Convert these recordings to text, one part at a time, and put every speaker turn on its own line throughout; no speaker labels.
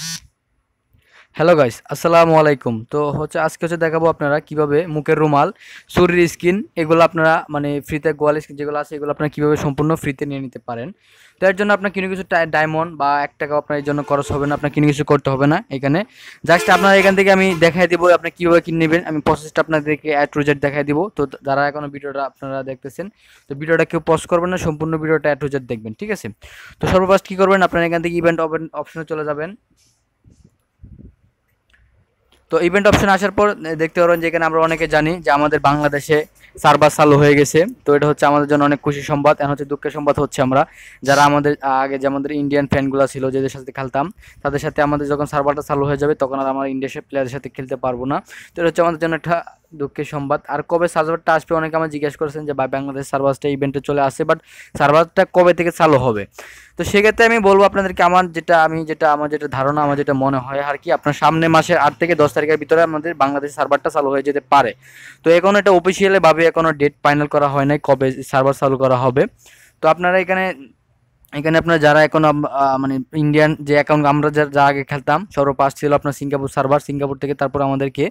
you hello guys আসসালামু আলাইকুম তো হচ্ছে আজকে হচ্ছে দেখাবো আপনারা কিভাবে মুখের রুমাল শরীর স্কিন এগুলো আপনারা মানে ফ্রিতে গোয়াল স্কিন যেগুলো আছে এগুলো আপনারা কীভাবে সম্পূর্ণ ফ্রিতে নিয়ে নিতে পারেন তো এর জন্য আপনার কিনে কিছু ডায়মন্ড বা এক টাকা আপনার এই জন্য খরচ হবে না আপনার কিনে কিছু করতে হবে না এখানে জাস্ট আপনারা এখান থেকে আমি দেখাই দেবো আপনি কীভাবে কিনে নেবেন আমি প্রসেসটা আপনাদেরকে অ্যাড রুজেট দেখাই দেবো তো যারা এখনও ভিডিওটা আপনারা দেখতেছেন তো ভিডিওটা কেউ পজ করবেন না সম্পূর্ণ ভিডিওটা অ্যাড রোজেট দেখবেন ঠিক আছে তো সর্বফার্স্ট কী করবেন আপনারা এখান থেকে ইভেন্ট অপশনে চলে যাবেন তো ইভেন্ট অপশন আসার পর দেখতে পারবেন যে এখানে আমরা অনেকে জানি যে আমাদের বাংলাদেশে সার্ভার চালু হয়ে গেছে তো এটা হচ্ছে আমাদের জন্য অনেক খুশি সংবাদ এখন হচ্ছে দুঃখের সংবাদ হচ্ছে আমরা যারা আমাদের আগে যে আমাদের ইন্ডিয়ান ফ্যানগুলো ছিল যাদের সাথে খেলতাম তাদের সাথে আমাদের যখন সার্ভারটা চালু হয়ে যাবে তখন আর আমরা ইন্ডিয়ার প্লেয়ারের সাথে খেলতে পারবো না তো এটা হচ্ছে আমাদের জন্য একটা দুঃখের সংবাদ আর কবে সার্ভারটা আসবে অনেকে আমার জিজ্ঞেস করেছেন যে বা বাংলাদেশ সার্ভারটা ইভেন্টে চলে আসে বাট সার্ভারটা কবে থেকে চালু হবে তো সেক্ষেত্রে আমি বলবো আপনাদেরকে আমার যেটা আমি যেটা আমার যেটা ধারণা আমার যেটা মনে হয় আর কি আপনার সামনে মাসের আট থেকে দশ তারিখের ভিতরে আমাদের বাংলাদেশ সার্ভারটা চালু হয়ে যেতে পারে তো এখন এটা অফিসিয়ালি এখনো ডেট ফাইনাল করা হয় নাই কবে সার্ভার চালু করা হবে তো আপনারা এখানে এখানে আপনার যারা এখন মানে ইন্ডিয়ান যে অ্যাকাউন্ট আমরা যা আগে খেলতাম সর্বপাস ছিল আপনার সিঙ্গাপুর সার্ভার সিঙ্গাপুর থেকে তারপর আমাদেরকে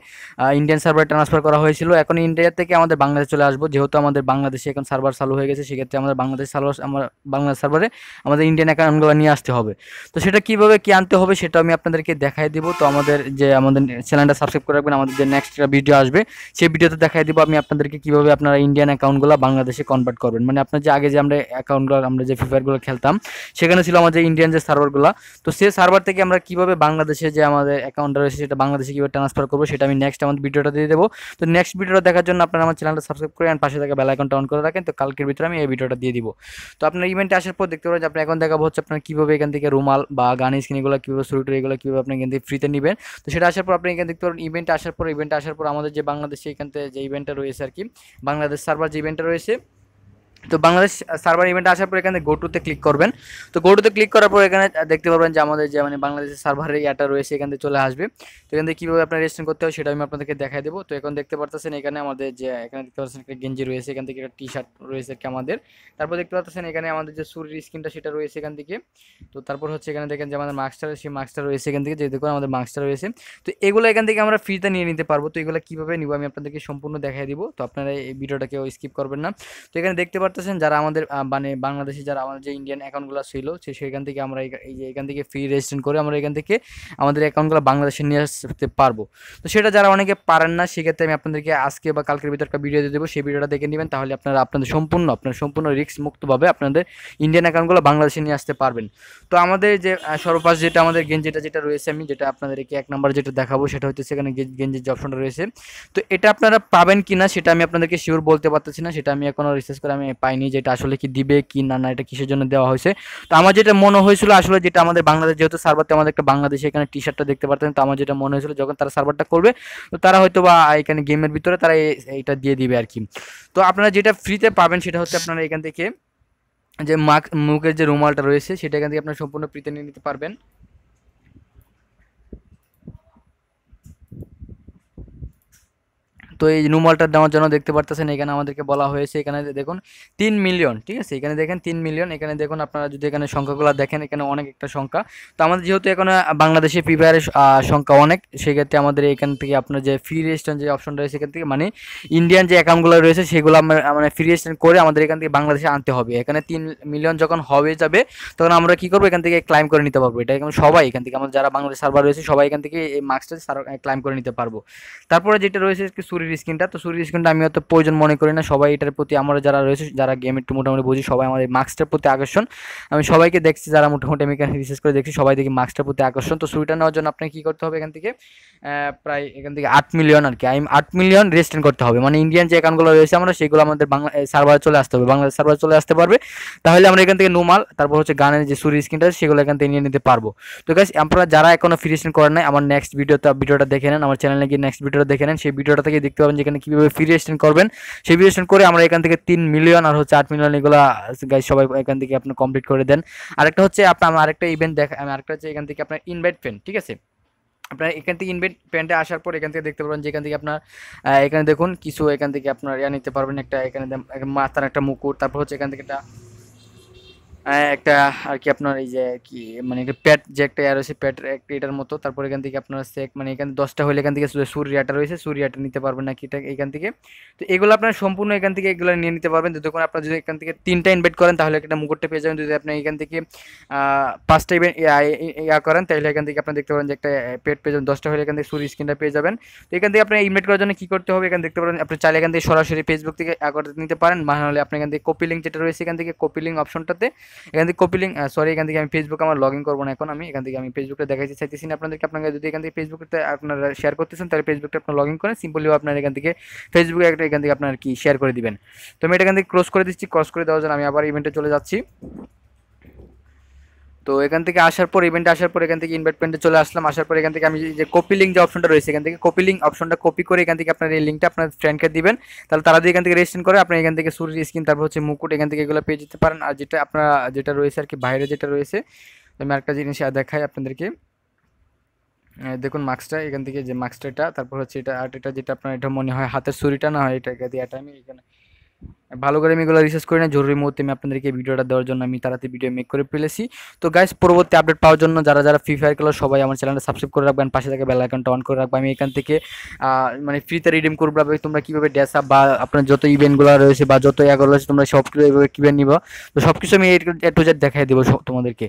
ইন্ডিয়ান সার্ভার ট্রান্সফার করা হয়েছিল এখন ইন্ডিয়া থেকে আমাদের বাংলাদেশ চলে আসবো যেহেতু আমাদের বাংলাদেশে এখন সার্ভার চালু হয়ে গেছে সেক্ষেত্রে আমাদের বাংলাদেশ সার্ভার আমার বাংলাদেশ সার্ভারে আমাদের ইন্ডিয়ান অ্যাকাউন্টগুলো নিয়ে আসতে হবে তো সেটা কীভাবে কী আনতে হবে সেটা আমি আপনাদেরকে দেখাই দিব তো আমাদের যে আমাদের চ্যানেলটা সাবস্ক্রাইব করে রাখবেন আমাদের যে নেক্সট ভিডিও আসবে সেই ভিডিওতে দেখাই দিব আমি আপনাদেরকে কীভাবে আপনারা ইন্ডিয়ান অ্যাকাউন্টগুলো বাংলাদেশে কনভার্ট করবেন মানে আপনার যে আগে যে আমরা অ্যাকাউন্টগুলো আমরা যে ফিফায়ারগুলো খেলতাম করতাম সেখানে ছিল আমাদের ইন্ডিয়ান যে সার্ভারগুলো তো সেই সার্ভার থেকে আমরা কীভাবে বাংলাদেশে যে আমাদের অ্যাকাউন্ট রয়েছে সেটা বাংলাদেশে কীভাবে ট্রান্সফার করবো সেটা আমি নেক্সট আমাদের ভিডিওটা দিয়ে দেবো তো নেক্সট ভিডিওটা দেখার জন্য আপনারা আমার চ্যানেলটা সাবস্ক্রাইব করে অ্যান্ড পাশে থেকে বেল আইকনটা অন করে রাখেন তো কালকের ভিতরে আমি এই ভিডিওটা দিয়ে দিব তো আপনার ইভেন্টে আসার পর দেখতে পাবেন যে আপনার এখন দেখাবো হচ্ছে আপনার কীভাবে এখান থেকে রুমাল বা গান স্কিন এগুলো কীভাবে শুরু করে এগুলো কীভাবে আপনি এখান থেকে ফ্রিতে নেবেন তো সেটা আসার পর আপনি এখানে দেখতে পারেন ইভেন্টে আসার পর ইভেন্টে আসার পর আমাদের যে বাংলাদেশে এখান থেকে যে ইভেন্টটা রয়েছে আর কি বাংলাদেশ সার্ভার যে ইভেন্টটা রয়েছে তো বাংলাদেশ সার্ভার ইভেন্ট আসার পর এখানে গোটুতে ক্লিক করবেন তো গোটুতে ক্লিক করার পর এখানে দেখতে পারবেন যে আমাদের যে মানে বাংলাদেশের সার্ভারের ইয়াটা রয়েছে এখান থেকে চলে আসবে তো এখান থেকে কীভাবে আপনার রেজিস্ট্রেশন করতে হবে সেটা আমি আপনাদেরকে দেখাই দেবো তো এখন দেখতে পারতেছেন এখানে আমাদের যে এখানে দেখতে পাচ্ছেন একটা গেঞ্জি রয়েছে এখান থেকে একটা টি শার্ট রয়েছে কি আমাদের তারপর দেখতে পাচ্ছেন এখানে আমাদের যে সুরের স্ক্রিনটা সেটা রয়েছে এখান থেকে তো তারপর হচ্ছে এখানে দেখেন যে আমাদের মাস্কটা সেই মাস্কটা রয়েছে এখান থেকে যে দেখুন আমাদের মাস্কটা রয়েছে তো এগুলো এখান থেকে আমরা ফ্রিতে নিয়ে নিতে পারবো তো এগুলো কীভাবে নিব আমি আপনাদেরকে সম্পূর্ণ দেখাই দিব তো আপনারা এই ভিডিওটাকে স্কিপ করবেন না তো এখানে দেখতে পাচ্ছেন পারতেছেন যারা আমাদের মানে বাংলাদেশে যারা আমাদের যে ইন্ডিয়ান অ্যাকাউন্টগুলো ছিল সেখান থেকে আমরা এই যে এখান থেকে ফ্রি রেজিস্ট্রেন করে আমরা এখান থেকে আমাদের অ্যাকাউন্টগুলো বাংলাদেশে নিয়ে আসতে পারবো তো সেটা যারা অনেকে পারেন না সেক্ষেত্রে আমি আপনাদেরকে আজকে বা কালকের ভিতরে একটা ভিডিও দিয়ে দেবো সেই ভিডিওটা দেখে নেবেন তাহলে আপনারা আপনাদের সম্পূর্ণ আপনার সম্পূর্ণ রিস্ক মুক্তভাবে আপনাদের ইন্ডিয়ান অ্যাকাউন্টগুলো বাংলাদেশে নিয়ে আসতে পারবেন তো আমাদের যে সর্বপাশ যেটা আমাদের গেঞ্জিটা যেটা রয়েছে আমি যেটা আপনাদেরকে এক নম্বর যেটা দেখাবো সেটা হচ্ছে সেখানে গেঞ্জির যে অপশনটা রয়েছে তো এটা আপনারা পাবেন কি না সেটা আমি আপনাদেরকে শিওর বলতে পারতেছি না সেটা আমি এখনও রিসার্চ করে আমি পাইনি যেটা আসলে কি দিবে কি না না এটা কিসের জন্য দেওয়া হয়েছে তো আমার যেটা মনে হয়েছিল আসলে যেটা আমাদের বাংলাদেশ যেহেতু সার্ভারতে আমাদের একটা বাংলাদেশে এখানে টি শার্টটা দেখতে পারতেন তো আমার যেটা মনে হয়েছিল যখন তারা সার্ভারটা করবে তো তারা হয়তো বা এখানে গেমের ভিতরে তারা এইটা দিয়ে দিবে আর কি তো আপনারা যেটা ফ্রিতে পাবেন সেটা হচ্ছে আপনারা এখান থেকে যে মাক মুখের যে রুমালটা রয়েছে সেটা এখান থেকে আপনারা সম্পূর্ণ ফ্রিতে নিয়ে নিতে পারবেন তো এই নুমালটা দেওয়ার জন্য দেখতে পারতেছেন এখানে আমাদেরকে বলা হয়েছে এখানে দেখুন তিন মিলিয়ন ঠিক আছে এখানে দেখেন তিন মিলিয়ন এখানে দেখুন আপনারা যদি এখানে সংখ্যাগুলো দেখেন এখানে অনেক একটা সংখ্যা তো আমাদের যেহেতু এখানে বাংলাদেশে ফ্রি ফায়ারের সংখ্যা অনেক সেক্ষেত্রে আমাদের এখান থেকে আপনার যে ফ্রি রেজিস্ট্রেশন যে অপশন রয়েছে সেখান থেকে মানে ইন্ডিয়ান যে অ্যাকাউন্টগুলো রয়েছে সেগুলো আমরা মানে ফ্রি রেজিস্ট্রেশন করে আমাদের এখান থেকে বাংলাদেশে আনতে হবে এখানে তিন মিলিয়ন যখন হয়ে যাবে তখন আমরা কি করবো এখান থেকে ক্লাইম করে নিতে পারবো এটা এখন সবাই এখান থেকে আমাদের যারা বাংলাদেশ সার্ভার রয়েছে সবাই এখান থেকে এই মার্কসটা ক্লাইম করে নিতে পারবো তারপরে যেটা রয়েছে চুরি চুরির স্ক্রিনটা তো চুরির স্ক্রিনটা আমি অত প্রয়োজন মনে করি না সবাই এটার প্রতি আমরা যারা রয়েছে যারা গেম একটু মোটামুটি বুঝি সবাই আমাদের মাস্কটার প্রতি আকর্ষণ আমি সবাইকে দেখছি যারা মোটামুটি আমি এখানে রিসার্চ করে দেখছি সবাই দেখি মাস্কটার প্রতি আকর্ষণ তো চুরিটা নেওয়ার জন্য আপনাকে কী করতে হবে এখান থেকে প্রায় এখান থেকে আট মিলিয়ন আর কি আমি আট মিলিয়ন রেজিস্ট্রেন করতে হবে মানে ইন্ডিয়ান যে অ্যাকাউন্টগুলো রয়েছে আমরা সেগুলো আমাদের বাংলা সার্ভারে চলে আসতে হবে বাংলাদেশ সার্ভারে চলে আসতে পারবে তাহলে আমরা এখান থেকে নোমাল তারপর হচ্ছে গানের যে সুরি আছে সেগুলো এখান থেকে নিয়ে নিতে পারবো তো গাছ আপনারা যারা এখনও ফিরিস্ট্রেন করেন নাই আমার নেক্সট ভিডিওটা ভিডিওটা দেখে নেন আমার চ্যানেলে গিয়ে নেক্সট ভিডিওটা দেখে নেন সেই ভিডিওটা থেকে দেখতে পাবেন যেখানে কীভাবে ফ্রি রেজিস্ট্রেশন করবেন সেই ফ্রি রেজিস্ট্রেশন করে আমরা এখান থেকে তিন মিলিয়ন আর হচ্ছে আট মিলিয়ন এগুলো গাইজ সবাই এখান থেকে আপনি কমপ্লিট করে দেন আরেকটা হচ্ছে আপনার আরেকটা ইভেন্ট দেখা আরেকটা হচ্ছে এখান থেকে আপনার ইনভাইট পেন ঠিক আছে আপনার এখান থেকে ইনভেট প্যান্টে আসার পর এখান থেকে দেখতে পারবেন যে এখান থেকে আপনার এখানে দেখুন কিছু এখান থেকে আপনার ইয়া নিতে পারবেন একটা এখানে মাথার একটা মুকুট তারপর হচ্ছে এখান থেকে একটা একটা আর কি আপনার এই যে কি মানে প্যাট যে একটা ইয়ার রয়েছে প্যাট একটা এটার মতো তারপর এখান থেকে আপনার হচ্ছে মানে এখান দশটা হলে এখান থেকে সূর্যাটা রয়েছে সূর্যাটা নিতে পারবেন না কি এখান থেকে তো এগুলো আপনার সম্পূর্ণ এখান থেকে এগুলো নিয়ে নিতে পারবেন কোনো আপনার যদি এখান থেকে তিনটা ইনভাইট করেন তাহলে একটা মুকুটটা পেয়ে যাবেন যদি আপনি এখান থেকে পাঁচটা ইভেন্ট ইয়া করেন তাহলে এখান থেকে আপনি দেখতে পারেন যে একটা পেট পেয়ে যাবেন দশটা হলে এখান থেকে সূর্য স্ক্রিনটা পেয়ে যাবেন তো এখান থেকে আপনার ইনভাইট করার জন্য কী করতে হবে এখান দেখতে পারেন আপনি চাইলে এখান থেকে সরাসরি ফেসবুক থেকে করে নিতে পারেন না হলে আপনি এখান থেকে কপি লিঙ্ক যেটা রয়েছে এখান থেকে কপি লিঙ্ক অপশনটাতে এখান থেকে কপি লিঙ্ক সরি এখান থেকে আমি ফেসবুক আমার লগ ইন করবো না এখন আমি এখান থেকে আমি ফেসবুকটা দেখাইতে চাইতেছি না আপনাদেরকে আপনাকে যদি এখান থেকে ফেসবুকটা আপনারা শেয়ার করতেছেন তাহলে ফেসবুকটা আপনার লগ ইন করেন সিম্পলিও আপনার এখান থেকে ফেসবুকে একটা এখান থেকে আপনার কি শেয়ার করে দিবেন তো আমি এটা এখান থেকে ক্রস করে দিচ্ছি ক্রস করে দেওয়ার জন্য আমি আবার ইভেন্টে চলে যাচ্ছি তো এখান থেকে আসার পর ইভেন্টে আসার পর এখান থেকে ইনভাইট চলে আসলাম আসার পর এখান থেকে আমি যে কপি লিঙ্ক যে অপশনটা রয়েছে এখান থেকে কপি লিঙ্ক অপশনটা কপি করে এখান থেকে আপনার এই লিঙ্কটা আপনার ফ্রেন্ডকে দিবেন তাহলে তারা দিয়ে এখান থেকে রেজিস্ট্রেশন করে আপনি এখান থেকে সূর্য স্কিন তারপর হচ্ছে মুকুট এখান থেকে এগুলো পেয়ে যেতে পারেন আর যেটা আপনার যেটা রয়েছে আর কি বাইরে যেটা রয়েছে আমি একটা জিনিস দেখাই আপনাদেরকে দেখুন মাস্কটা এখান থেকে যে মাস্কটা তারপর হচ্ছে এটা আর এটা যেটা আপনার এটা মনে হয় হাতের সুরিটা না হয় এটা দিয়ে এটা আমি এখানে ভালো করে আমি এগুলো রিসার্চ করি না জরুরি মুহূর্তে আমি আপনাদেরকে ভিডিওটা দেওয়ার জন্য আমি তাড়াতাড়ি ভিডিও মেক করে ফেলেছি তো গাইস পরবর্তী আপডেট পাওয়ার জন্য যারা যারা ফ্রি ফায়ার খেলো সবাই আমার চ্যানেলটা সাবস্ক্রাইব করে রাখবেন পাশে থাকে বেল আইকনটা অন করে রাখবেন আমি এখান থেকে মানে ফ্রিতে রিডিম করবো তোমরা কীভাবে ড্যাসা আপ বা আপনার যত ইভেন্টগুলো রয়েছে বা যত ইয়াগুলো রয়েছে তোমরা সব কিছু কীভাবে নিবা তো সব কিছু আমি এ টু জেড দেখাই দেবো তোমাদেরকে